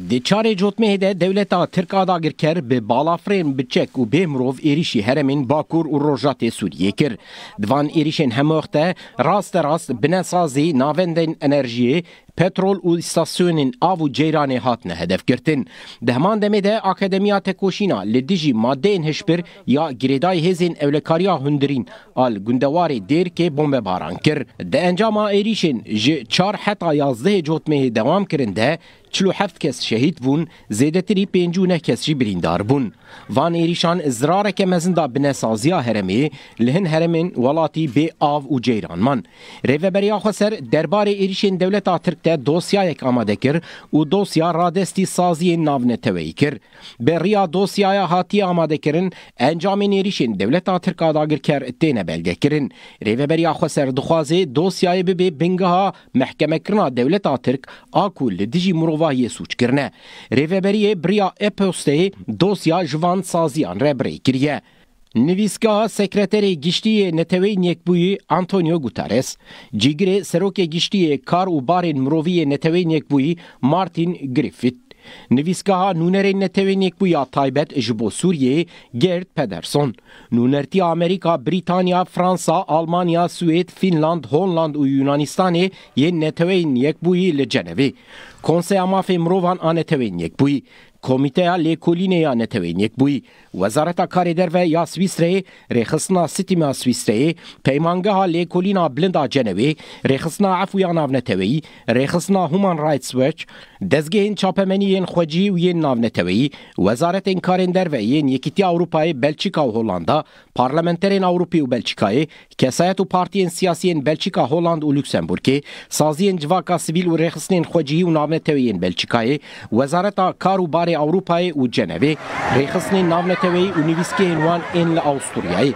Di çarê devleta de dewleta Tirka dagirker bi balafrên biçek û bê mirov êrişî Bakur û Rojatê Sûriyê kir. Divan êrişên rast rast binesazî navendên enerjiyê petrol û istasyonên avu û ceyranê hatine hedefkirtin. Di heman demê de Akademiya Tekoşîna li dijî maddeyên ya girêdayê hêzên evlekariya hundirîn al gundewarê dêrkê bombebaran kir. Di encama êrişên ji çar heta yazdehê cotmehê devam kirin 47 کەس شەهید بوون زێدەتری 5 کەسی بریندار بوون. وان ێریشان زرارێکە مەزندا بنەسازیا هەرمێ لە هەن هەرمێن وڵاتی بێ ئاو و جێرانمان. Rêveberiya Xweser derbarê êrişên dewleta Tirk de dosyayek amade kir û dosya radestî saziyên navneteweyî kir. Beriya dosyaya hatiye amadekirin encamên êrişên dewleta Tirka dagirker têne belgekirin. Rêveberiya Xweser dixwazê dosyayê bibe bingeha mehkemekirina dewleta Tirk aku li dijî mirova Jehova Jesu bria e poste dosja zhvan sazian rebrej kirje. Në viska sekretere gishtie në teve njekbuji Antonio Guterres, gjigre seroke gishtie kar u barin mrovije në teve njekbuji Martin Griffith. Նվիսկահա նուներեն նետևենիք բույա թայբետ ժբո Սուրիե գերդ Պեդերսոն, նուներտի Ամերիկա, Բրիտանիա, Ֆրանսա, Ալմանիա, Սուեդ, Ֆինլանդ, Հոլլանդ ու Յունանիստանե են նետևեն եկբույի լջենևի։ Կոնսե ամաֆե մրովան անետևեն եկբույի Komiteya Lêkolîneya Netewên Yekbûyî, Wezareta Karê Derve ya Swîsreyê rêxistina sitîma Swîsreyê, peymangeha lêkolîna bilinda Cenewê, rêxistina efûya navneteweyî, rêxistina Human Rights Watch, dezgehên çapemeniyên xweciyê û yên navneteweyî, Wezaretên Karên Derve yên Yekîtiya Avrupayê Belçika û Hollanda, Parlamenterên Avrupî û Belçikayê, kesayet û partiyên siyasiyên Belçika, Holland û Lüksemburgê, saziyên civaka sivîl û rêxistinên xweciyî û navneteweyên Belçikayê, Wezareta Kar û Barê ئەوروپای و جەنەوێ ڕێخستنی ناونەتەوەی و نوویستکی هێنوان ئێن لە ئاوستوریایی